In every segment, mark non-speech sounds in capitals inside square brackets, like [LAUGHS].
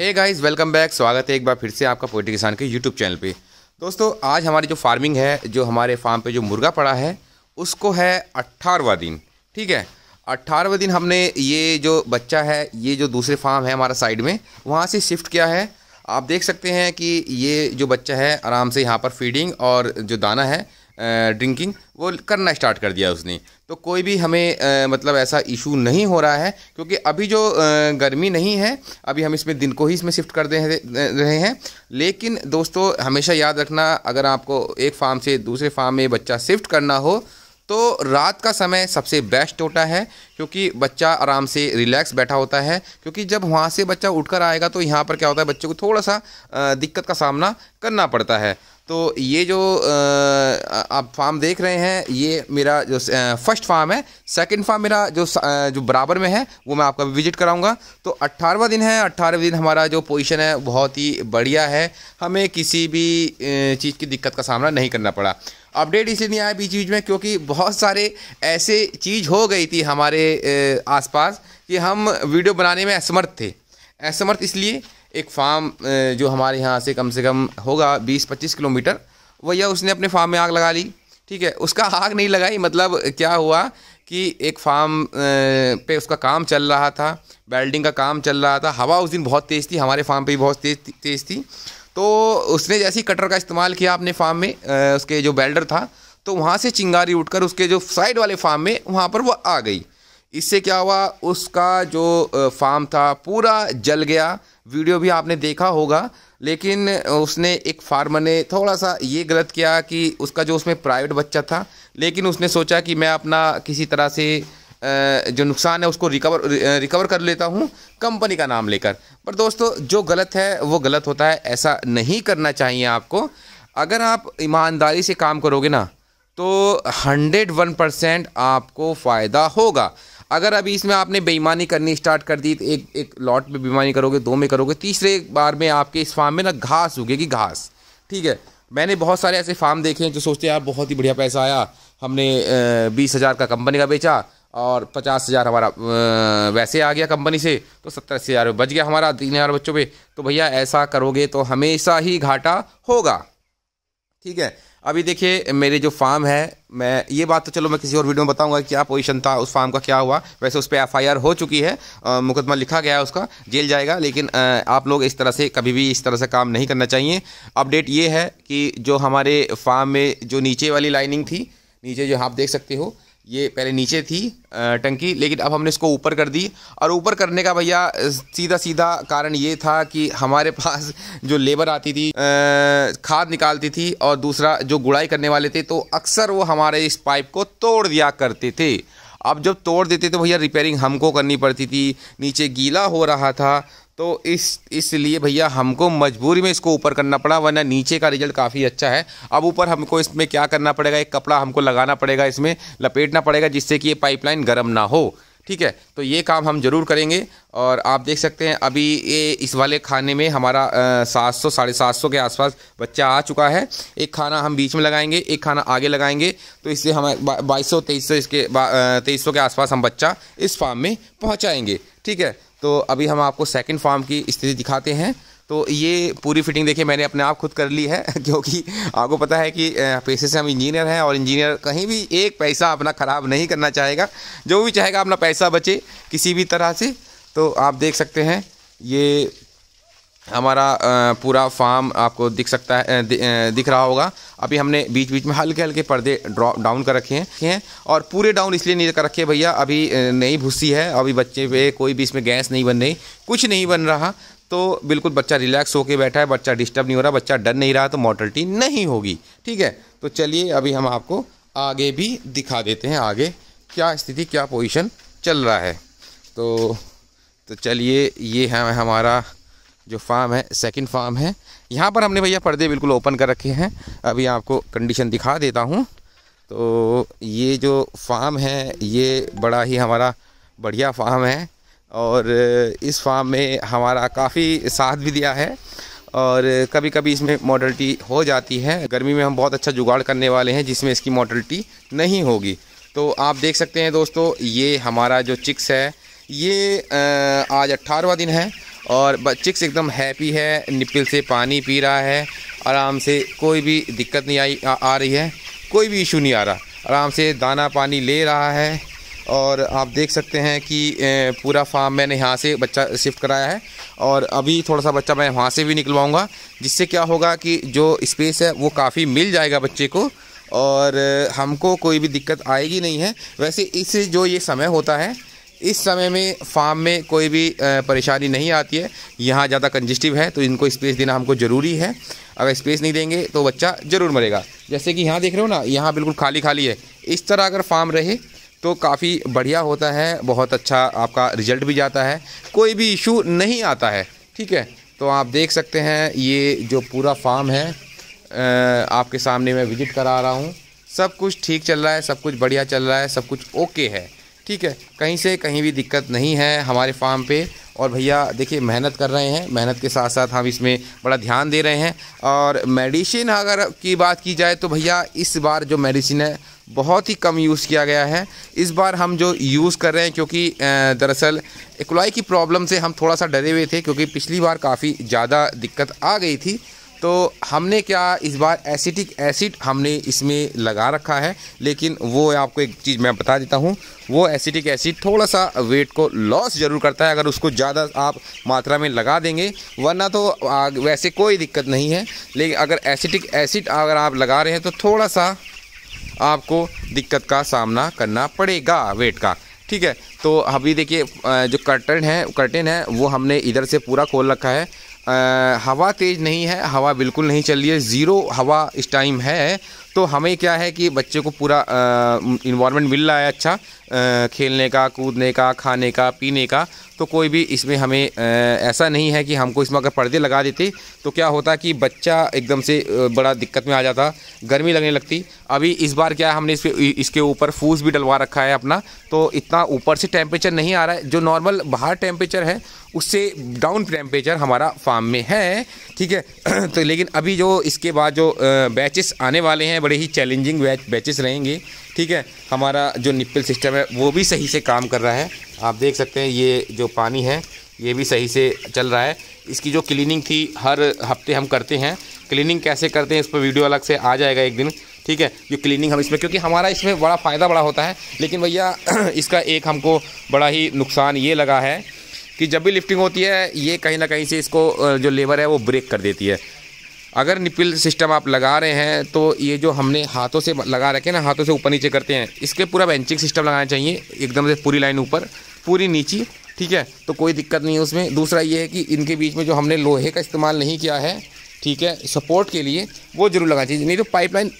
hey guys welcome back स्वागत है एक बार फिर से आपका पोल्ट्री किसान के यूट्यूब चैनल पे दोस्तों आज हमारी जो फार्मिंग है जो हमारे फार्म पे जो मुर्गा पड़ा है उसको है अट्ठारवा दिन ठीक है अट्ठारहवा दिन हमने ये जो बच्चा है ये जो दूसरे फार्म है हमारा साइड में वहाँ से शिफ्ट किया है आप देख सकते हैं कि ये जो बच्चा है आराम से यहाँ पर फीडिंग और जो दाना है ड्रिंकिंग वो करना स्टार्ट कर दिया उसने तो कोई भी हमें आ, मतलब ऐसा इशू नहीं हो रहा है क्योंकि अभी जो आ, गर्मी नहीं है अभी हम इसमें दिन को ही इसमें शिफ्ट कर दे रहे हैं लेकिन दोस्तों हमेशा याद रखना अगर आपको एक फार्म से दूसरे फार्म में बच्चा शिफ्ट करना हो तो रात का समय सबसे बेस्ट होता है क्योंकि बच्चा आराम से रिलैक्स बैठा होता है क्योंकि जब वहाँ से बच्चा उठकर आएगा तो यहाँ पर क्या होता है बच्चे को थोड़ा सा दिक्कत का सामना करना पड़ता है तो ये जो आप फार्म देख रहे हैं ये मेरा जो फर्स्ट फार्म है सेकंड फार्म मेरा जो जो बराबर में है वो मैं आपका विजिट कराऊंगा तो अट्ठारहवा दिन है अट्ठारहवें दिन हमारा जो पोजीशन है बहुत ही बढ़िया है हमें किसी भी चीज़ की दिक्कत का सामना नहीं करना पड़ा अपडेट इसलिए नहीं आया बीच बीच में क्योंकि बहुत सारे ऐसे चीज़ हो गई थी हमारे आसपास कि हम वीडियो बनाने में असमर्थ थे असमर्थ इसलिए एक फार्म जो हमारे यहाँ से कम से कम होगा बीस पच्चीस किलोमीटर भैया उसने अपने फार्म में आग लगा ली ठीक है उसका आग नहीं लगाई मतलब क्या हुआ कि एक फार्म पे उसका काम चल रहा था वेल्डिंग का काम चल रहा था हवा उस दिन बहुत तेज़ थी हमारे फार्म पे भी बहुत तेज़ तेज़ थी तो उसने जैसे ही कटर का इस्तेमाल किया अपने फार्म में उसके जो बेल्डर था तो वहाँ से चिंगारी उठकर उसके जो साइड वाले फार्म में वहाँ पर वो आ गई इससे क्या हुआ उसका जो फार्म था पूरा जल गया वीडियो भी आपने देखा होगा लेकिन उसने एक फार्मर ने थोड़ा सा ये गलत किया कि उसका जो उसमें प्राइवेट बच्चा था लेकिन उसने सोचा कि मैं अपना किसी तरह से जो नुकसान है उसको रिकवर रिकवर कर लेता हूँ कंपनी का नाम लेकर पर दोस्तों जो गलत है वो गलत होता है ऐसा नहीं करना चाहिए आपको अगर आप ईमानदारी से काम करोगे ना तो हंड्रेड वन परसेंट आपको फ़ायदा होगा अगर अभी इसमें आपने बेईमानी करनी स्टार्ट कर दी तो एक एक लॉट में बेईमानी करोगे दो में करोगे तीसरे बार में आपके इस फार्म में ना घास उगेगी घास ठीक है मैंने बहुत सारे ऐसे फार्म देखे हैं जो सोचते हैं यार बहुत ही बढ़िया पैसा आया हमने बीस हज़ार का कंपनी का बेचा और पचास हज़ार हमारा वैसे आ गया कंपनी से तो सत्तर अस्सी हज़ार बच गया हमारा तीन हज़ार बच्चों पे तो भैया ऐसा करोगे तो हमेशा ही घाटा होगा ठीक है अभी देखिए मेरे जो फार्म है मैं ये बात तो चलो मैं किसी और वीडियो में बताऊंगा क्या पोजीशन था उस फार्म का क्या हुआ वैसे उस पर एफ हो चुकी है मुकदमा लिखा गया है उसका जेल जाएगा लेकिन आ, आप लोग इस तरह से कभी भी इस तरह से काम नहीं करना चाहिए अपडेट ये है कि जो हमारे फार्म में जो नीचे वाली लाइनिंग थी नीचे जो आप देख सकते हो ये पहले नीचे थी टंकी लेकिन अब हमने इसको ऊपर कर दी और ऊपर करने का भैया सीधा सीधा कारण ये था कि हमारे [LAUGHS] पास जो लेबर आती थी खाद निकालती थी और दूसरा जो गुड़ाई करने वाले थे तो अक्सर वो हमारे इस पाइप को तोड़ दिया करते थे अब जब तोड़ देते तो भैया रिपेयरिंग हमको करनी पड़ती थी नीचे गीला हो रहा था तो इस इसलिए भैया हमको मजबूरी में इसको ऊपर करना पड़ा वरना नीचे का रिजल्ट काफ़ी अच्छा है अब ऊपर हमको इसमें क्या करना पड़ेगा एक कपड़ा हमको लगाना पड़ेगा इसमें लपेटना पड़ेगा जिससे कि ये पाइपलाइन गर्म ना हो ठीक है तो ये काम हम ज़रूर करेंगे और आप देख सकते हैं अभी ये इस वाले खाने में हमारा सात सौ साढ़े सात सौ के आसपास बच्चा आ चुका है एक खाना हम बीच में लगाएंगे एक खाना आगे लगाएंगे तो इससे हम बाईस सौ तेईस सौ इसके तेईस सौ के आसपास हम बच्चा इस फार्म में पहुँचाएँगे ठीक है तो अभी हम आपको सेकंड फार्म की स्थिति दिखाते हैं तो ये पूरी फिटिंग देखिए मैंने अपने आप खुद कर ली है [LAUGHS] क्योंकि आपको पता है कि पैसे से हम इंजीनियर हैं और इंजीनियर कहीं भी एक पैसा अपना ख़राब नहीं करना चाहेगा जो भी चाहेगा अपना पैसा बचे किसी भी तरह से तो आप देख सकते हैं ये हमारा पूरा फार्म आपको दिख सकता है दिख रहा होगा अभी हमने बीच बीच में हल्के हल्के पर्दे डाउन कर रखे हैं और पूरे डाउन इसलिए नहीं कर रखे भैया अभी नई भूसी है अभी बच्चे पे कोई भी इसमें गैस नहीं बन रही कुछ नहीं बन रहा तो बिल्कुल बच्चा रिलैक्स होके बैठा है बच्चा डिस्टर्ब नहीं हो रहा बच्चा डर नहीं रहा तो मॉडलिटी नहीं होगी ठीक है तो चलिए अभी हम आपको आगे भी दिखा देते हैं आगे क्या स्थिति क्या पोजिशन चल रहा है तो तो चलिए ये है हमारा जो फार्म है सेकंड फार्म है यहाँ पर हमने भैया पर्दे बिल्कुल ओपन कर रखे हैं अभी आपको कंडीशन दिखा देता हूँ तो ये जो फार्म है ये बड़ा ही हमारा बढ़िया फार्म है और इस फार्म में हमारा काफ़ी साथ भी दिया है और कभी कभी इसमें मॉडलिटी हो जाती है गर्मी में हम बहुत अच्छा जुगाड़ करने वाले हैं जिसमें इसकी मॉडलिटी नहीं होगी तो आप देख सकते हैं दोस्तों ये हमारा जो चिक्स है ये आज अट्ठारहवा दिन है और चिक्स एकदम हैप्पी है निपिल से पानी पी रहा है आराम से कोई भी दिक्कत नहीं आई आ, आ रही है कोई भी इशू नहीं आ रहा आराम से दाना पानी ले रहा है और आप देख सकते हैं कि पूरा फार्म मैंने यहाँ से बच्चा शिफ्ट कराया है और अभी थोड़ा सा बच्चा मैं वहाँ से भी निकलवाऊँगा जिससे क्या होगा कि जो स्पेस है वो काफ़ी मिल जाएगा बच्चे को और हमको कोई भी दिक्कत आएगी नहीं है वैसे इस जो ये समय होता है इस समय में फार्म में कोई भी परेशानी नहीं आती है यहाँ ज़्यादा कंजेस्टिव है तो इनको स्पेस देना हमको ज़रूरी है अगर स्पेस नहीं देंगे तो बच्चा ज़रूर मरेगा जैसे कि यहाँ देख रहे हो ना यहाँ बिल्कुल खाली खाली है इस तरह अगर फार्म रहे तो काफ़ी बढ़िया होता है बहुत अच्छा आपका रिजल्ट भी जाता है कोई भी इशू नहीं आता है ठीक है तो आप देख सकते हैं ये जो पूरा फार्म है आपके सामने मैं विज़िट करा रहा हूँ सब कुछ ठीक चल रहा है सब कुछ बढ़िया चल रहा है सब कुछ ओके है ठीक है कहीं से कहीं भी दिक्कत नहीं है हमारे फार्म पे और भैया देखिए मेहनत कर रहे हैं मेहनत के साथ साथ हम इसमें बड़ा ध्यान दे रहे हैं और मेडिसिन अगर की बात की जाए तो भैया इस बार जो मेडिसिन है बहुत ही कम यूज़ किया गया है इस बार हम जो यूज़ कर रहे हैं क्योंकि दरअसल इकलाई की प्रॉब्लम से हम थोड़ा सा डरे हुए थे क्योंकि पिछली बार काफ़ी ज़्यादा दिक्कत आ गई थी तो हमने क्या इस बार एसिटिक एसिड हमने इसमें लगा रखा है लेकिन वो आपको एक चीज़ मैं बता देता हूँ वो एसिटिक एसिड थोड़ा सा वेट को लॉस ज़रूर करता है अगर उसको ज़्यादा आप मात्रा में लगा देंगे वरना तो वैसे कोई दिक्कत नहीं है लेकिन अगर एसिटिक एसिड अगर आप लगा रहे हैं तो थोड़ा सा आपको दिक्कत का सामना करना पड़ेगा वेट का ठीक है तो अभी देखिए जो कर्टन है कर्टन है वो हमने इधर से पूरा खोल रखा है हवा तेज़ नहीं है हवा बिल्कुल नहीं चल रही है ज़ीरो हवा इस टाइम है तो हमें क्या है कि बच्चे को पूरा इन्वायरमेंट मिल रहा है अच्छा आ, खेलने का कूदने का खाने का पीने का तो कोई भी इसमें हमें आ, ऐसा नहीं है कि हमको इसमें अगर पर्दे लगा देते तो क्या होता कि बच्चा एकदम से बड़ा दिक्कत में आ जाता गर्मी लगने लगती अभी इस बार क्या हमने इस इसके ऊपर फूस भी डलवा रखा है अपना तो इतना ऊपर से टेम्परेचर नहीं आ रहा है जो नॉर्मल बाहर टेम्परेचर है उससे डाउन टेम्परेचर हमारा फार्म में है ठीक है [CLEARS THROAT] तो लेकिन अभी जो इसके बाद जो बैचेस आने वाले हैं बड़े ही चैलेंजिंग बैच बैचेस रहेंगे ठीक है हमारा जो निप्पल सिस्टम है वो भी सही से काम कर रहा है आप देख सकते हैं ये जो पानी है ये भी सही से चल रहा है इसकी जो क्लीनिंग थी हर हफ्ते हम करते हैं क्लीनिंग कैसे करते हैं इस पर वीडियो अलग से आ जाएगा एक दिन ठीक है जो क्लीनिंग हम इसमें क्योंकि हमारा इसमें बड़ा फ़ायदा बड़ा होता है लेकिन भैया [CLEARS THROAT] इसका एक हमको बड़ा ही नुकसान ये लगा है कि जब भी लिफ्टिंग होती है ये कहीं ना कहीं से इसको जो लेबर है वो ब्रेक कर देती है अगर निपिल सिस्टम आप लगा रहे हैं तो ये जो हमने हाथों से लगा रखे ना हाथों से ऊपर नीचे करते हैं इसके पूरा बेंचिंग सिस्टम लगाना चाहिए एकदम से पूरी लाइन ऊपर पूरी नीचे ठीक है तो कोई दिक्कत नहीं है उसमें दूसरा ये है कि इनके बीच में जो हमने लोहे का इस्तेमाल नहीं किया है ठीक है सपोर्ट के लिए वो जरूर लगाना चाहिए नहीं तो पाइपलाइन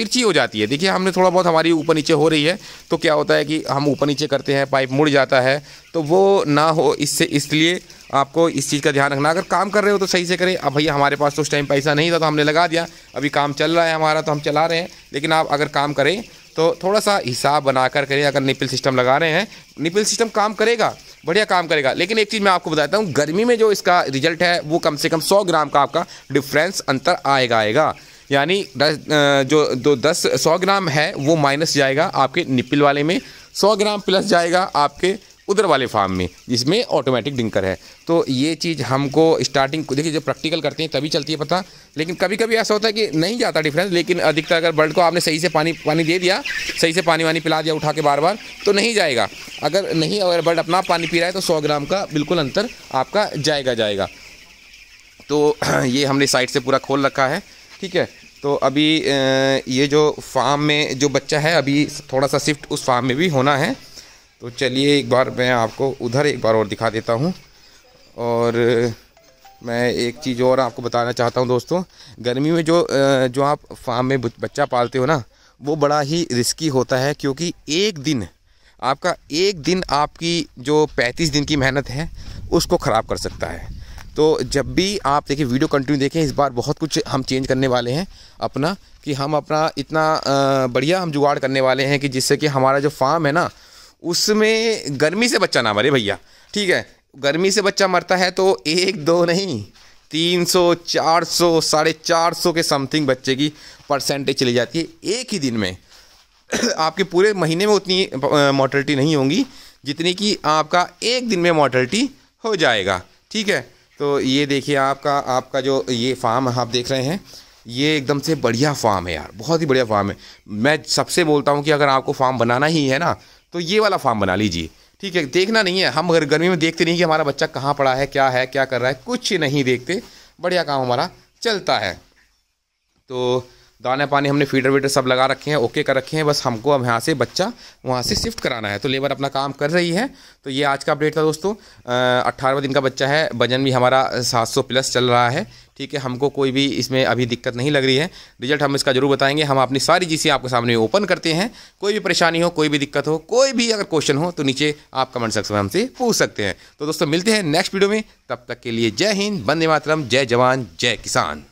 तिरछी हो जाती है देखिए हमने थोड़ा बहुत हमारी ऊपर नीचे हो रही है तो क्या होता है कि हम ऊपर नीचे करते हैं पाइप मुड़ जाता है तो वो ना हो इससे इसलिए आपको इस चीज़ का ध्यान रखना अगर काम कर रहे हो तो सही से करें अब भैया हमारे पास तो उस टाइम पैसा नहीं था तो हमने लगा दिया अभी काम चल रहा है हमारा तो हम चला रहे हैं लेकिन आप अगर काम करें तो थोड़ा सा हिसाब बनाकर करें अगर निपिल सिस्टम लगा रहे हैं निपिल सिस्टम काम करेगा बढ़िया काम करेगा लेकिन एक चीज़ मैं आपको बताता हूँ गर्मी में जो इसका रिजल्ट है वो कम से कम सौ ग्राम का आपका डिफरेंस अंतर आएगा आएगा यानी दस जो दो दस सौ ग्राम है वो माइनस जाएगा आपके निपिल वाले में सौ ग्राम प्लस जाएगा आपके उधर वाले फार्म में जिसमें ऑटोमेटिक डिंकर है तो ये चीज़ हमको स्टार्टिंग देखिए जब प्रैक्टिकल करते हैं तभी चलती है पता लेकिन कभी कभी ऐसा होता है कि नहीं जाता डिफरेंस लेकिन अधिकतर अगर बर्ड को आपने सही से पानी पानी दे दिया सही से पानी वानी पिला दिया उठा के बार बार तो नहीं जाएगा अगर नहीं अगर बर्ड अपना पानी पी रहा है तो सौ ग्राम का बिल्कुल अंतर आपका जाएगा जाएगा तो [CLEARS THROAT] ये हमने साइड से पूरा खोल रखा है ठीक है तो अभी ये जो फार्म में जो बच्चा है अभी थोड़ा सा शिफ्ट उस फार्म में भी होना है तो चलिए एक बार मैं आपको उधर एक बार और दिखा देता हूँ और मैं एक चीज़ और आपको बताना चाहता हूँ दोस्तों गर्मी में जो जो आप फार्म में बच्चा पालते हो ना वो बड़ा ही रिस्की होता है क्योंकि एक दिन आपका एक दिन आपकी जो पैंतीस दिन की मेहनत है उसको ख़राब कर सकता है तो जब भी आप देखिए वीडियो कंटिन्यू देखें इस बार बहुत कुछ हम चेंज करने वाले हैं अपना कि हम अपना इतना बढ़िया हम जुगाड़ करने वाले हैं कि जिससे कि हमारा जो फार्म है ना उसमें गर्मी से बच्चा ना मरे भैया ठीक है गर्मी से बच्चा मरता है तो एक दो नहीं तीन सौ चार सौ साढ़े चार सौ के समथिंग बच्चे की परसेंटेज चली जाती है एक ही दिन में [COUGHS] आपके पूरे महीने में उतनी मॉर्टलिटी नहीं होगी जितनी कि आपका एक दिन में मॉर्टलिटी हो जाएगा ठीक है तो ये देखिए आपका आपका जो ये फार्म आप देख रहे हैं ये एकदम से बढ़िया फार्म है यार बहुत ही बढ़िया फार्म है मैं सबसे बोलता हूँ कि अगर आपको फार्म बनाना ही है ना तो ये वाला फार्म बना लीजिए ठीक है देखना नहीं है हम अगर गर्मी में देखते नहीं कि हमारा बच्चा कहाँ पड़ा है क्या है क्या कर रहा है कुछ नहीं देखते बढ़िया काम हमारा चलता है तो दाना पानी हमने फीडर वीडर सब लगा रखे हैं ओके कर रखे हैं बस हमको अब यहाँ से बच्चा वहाँ से शिफ्ट कराना है तो लेबर अपना काम कर रही है तो ये आज का अपडेट था दोस्तों अट्ठारहवा दिन का बच्चा है वजन भी हमारा 700 प्लस चल रहा है ठीक है हमको कोई भी इसमें अभी दिक्कत नहीं लग रही है रिजल्ट हम इसका जरूर बताएंगे हम अपनी सारी चीज़ें आपके सामने ओपन करते हैं कोई भी परेशानी हो कोई भी दिक्कत हो कोई भी अगर क्वेश्चन हो तो नीचे आप कमेंट सेक्शन में हमसे पूछ सकते हैं तो दोस्तों मिलते हैं नेक्स्ट वीडियो में तब तक के लिए जय हिंद बंदे मातरम जय जवान जय किसान